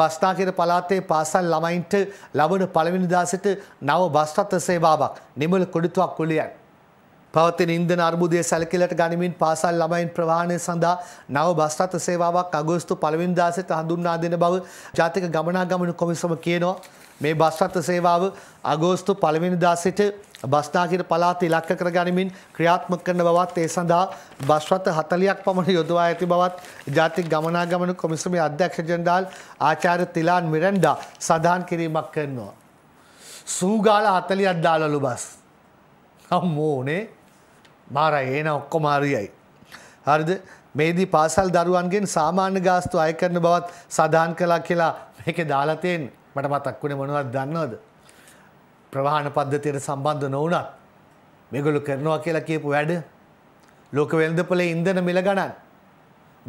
බස්නාහිර පළාතේ පාසල් ළමයින්ට ලබන පළවෙනි දාසට නව බස් රථ සේවාවක් නිමල කොඩිතුවක් කුලියයි. පවතින ඉන්ධන අර්බුදය සැලකිලට ගනිමින් පාසල් ළමයින් ප්‍රවාහනය සඳහා නව බස් රථ සේවාවක් අගෝස්තු පළවෙනි දාසට හඳුන්වා දෙන බව ජාතික ගමනාගමන කොමිසම කියනවා. මේ බස්රත්ත සේවාව අගෝස්තු පළවෙනිදා සිට බස්නාහිර පළාත ඉලක්ක කර ගනිමින් ක්‍රියාත්මක කරන බවත් ඒ සඳහා බස්රථ 40ක් පමණ යොදවා ඇති බවත් ජාතික ගමනාගමන කොමිසමේ අධ්‍යක්ෂ ජෙනරාල් ආචාර්ය තිලාන් මිරෙන්ඩා සඳහන් කිරීමක් කරනවා. සූගාල 40ක් දාලලු බස්. අම්මෝනේ මාර ඒන ඔක්කොම හරියයි. හරිද? මේදී පාසල් දරුවන්ගෙන් සාමාන්‍ය ගාස්තු අය කරන බවත් සඳහන් කළා කියලා මේකේ දාලා තියෙන්නේ. මට මතක් වුණේ මොනවද දන්නවද? ප්‍රවාහන පද්ධතියට සම්බන්ධ නොවුණත් මේගොල්ලෝ කරනවා කියලා කියපු වැඩ ලෝක වෙළඳපොලේ ඉන්ධන මිල ගණන්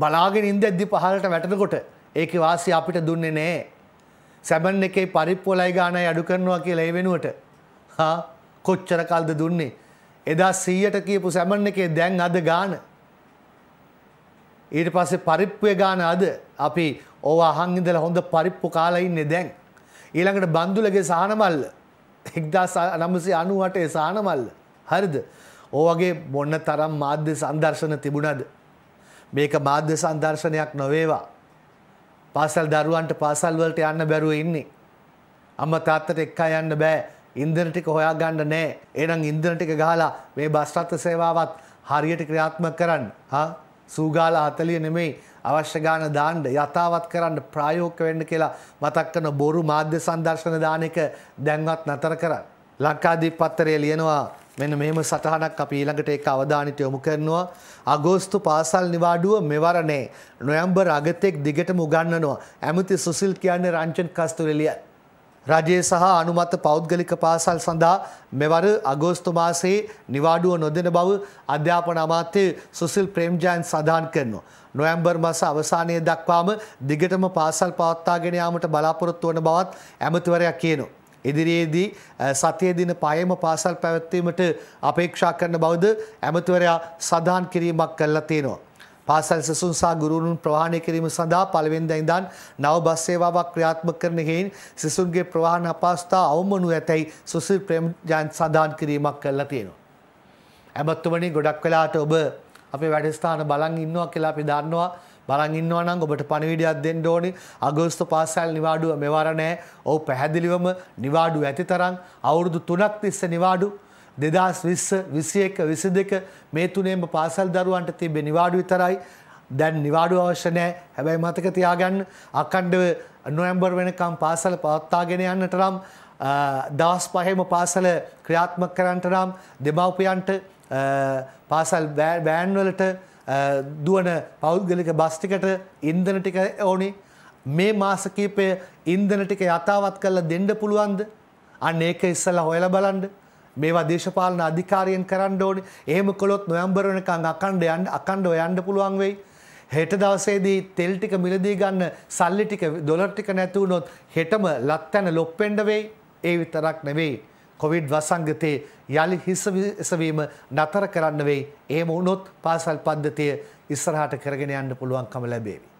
බලාගෙන ඉඳද්දි පහළට වැටෙනකොට ඒකේ වාසිය අපිට දුන්නේ නැහැ. සැබන් එකේ පරිප්පු වලයි ගානයි අඩු කරනවා කියලා ඒ වෙනුවට හා කොච්චර කල්ද දුන්නේ? එදා 100ට කියපු සැබන් එකේ දැන් අද ගාන ඊට පස්සේ පරිප්පුවේ ගාන අද අපි ඕවා අහන් ඉඳලා හොඳ පරිප්පු කාලා ඉන්නේ දැන්. ඊළඟට බන්දුලගේ සහනමල්ල එක්දා නමසේ අනුවටේ සහනමල්ල හරිද ඕ වගේ මොන්න තරම් මාධ්‍ය සංදර්ශන තිබුණද මේක මාධ්‍ය සංදර්ශනයක් නොවේවා පාසල් දරුවන්ට පාසල් වලට යන්න බැරුව ඉන්නේ. අම්මා තාත්තට එක්කා යන්න බෑ. ඉන්ධන ටික හොයාගන්න නෑ. එහෙනම් ඉන්ධන ටික ගහලා මේ බස් රථ සේවාවත් හරියට ක්‍රියාත්මක කරන්න. හා සූගාලා 40 නෙමෙයි අවශ්‍ය ගාන දාන්න යථාවත් කරන්න ප්‍රායෝගික වෙන්න කියලා මතක් කරන බොරු මාධ්‍ය සංදර්ශන දාන එක දැන්වත් නතර කරන්න. ලංකාදීප පත්තරය ලියනවා මෙන්න මෙහෙම සටහනක් අපි ඊළඟට ඒක අවධානයට යොමු කරනවා අගෝස්තු පාසල් නිවාඩුව මෙවරනේ නොවැම්බර් අගතෙක් දිගටම උගන්වනවා ඇමති සුසිල් කියන්නේ රංජන් කස්තුරිලියන් රජයේ සහ අනුමත පෞද්ගලික පාසල් සඳහා මෙවර අගෝස්තු මාසයේ නිවාඩුව නොදෙන බව අධ්‍යාපන අමාත්‍ය සුසිල් ප්‍රේම්ජයන් සඳහන් කරනවා. නොවැම්බර් මස අවසානයේ දක්වාම දිගටම පාසල් පවත්වාගෙන යාමට බලාපොරොත්තු වන බවත් ඇමතිවරයා කියනවා. ඉදිරියේදී සතිය දින පයම පාසල් පැවැත්වීමට අපේක්ෂා කරන බවද ඇමතිවරයා සඳහන් කිරීමක් කළා තියෙනවා. පාසල් සසුන් සහ ගුරුවරුන් ප්‍රවාහනය කිරීම සඳහා පළවෙනිදා ඉඳන් නව බස් සේවාවක් ක්‍රියාත්මක කරන හේයින් සිසුන්ගේ ප්‍රවාහන අපහසුතා අවමනු ඇතැයි සුසිල් ප්‍රේමජයන් සඳහන් කිරීමක් කරලා තියෙනවා. ඇමතුමනි ගොඩක් වෙලාට ඔබ අපේ වැඩස්ථාන බලන් ඉන්නවා කියලා අපි දන්නවා බලන් ඉන්නවා නම් ඔබට පණිවිඩයක් දෙන්න ඕනේ අගෝස්තු පාසල් නිවාඩුව මෙවර නැහැ. ඔව් පැහැදිලිවම නිවාඩුව ඇති තරම් අවුරුදු 3ක් තිස්සේ නිවාඩු දෙදස් විස්ස විසි එක විසි දෙක මේ තුනේම පාසල් දරුවන්ට තිබෙ නිවාඩු විතරයි දැන් නිවාඩු අවශ්‍ය නෑ හැබැයි මතක තියාගන්න අකණ්ඩව නොවැම්බර් වෙනකම් පාසල පවත්තාගෙන යන්නට නම් දවස් පහෙම පාසල ක්‍රියාත්මක කරන්නට නම් දෙමව්පියන්ට පාසල් බෑන්වලට දුවන පෞද්ගලික බස් ටිකට ඉන්ධන ටික ඕනේ මේ මාස කීපය ඉන්ධන ටික යථාවත් කරලා දෙන්න පුළුවන්ද අන්න ඒක ඉස්සලා හොයලා බලන්න මේවා දේශපාලන අධිකාරියෙන් කරන්න ඕනේ. එහෙම කළොත් නොවැම්බර් වෙනකන් අකණ්ඩ යන්න අකණ්ඩව යන්න පුළුවන් වෙයි. හෙට දවසේදී තෙල් ටික මිලදී ගන්න සල්ලි ටික ඩොලර් ටික නැති වුණොත් හෙටම ලත්තැන ලොප්පෙන්න වෙයි. ඒ විතරක් නෙවෙයි. කොවිඩ් වසංගතයේ යලි හිස එසවීම නතර කරන්න වෙයි. එහෙම වුණොත් පාසල් පද්ධතිය ඉස්සරහට කරගෙන යන්න පුළුවන්කම ලැබේවි.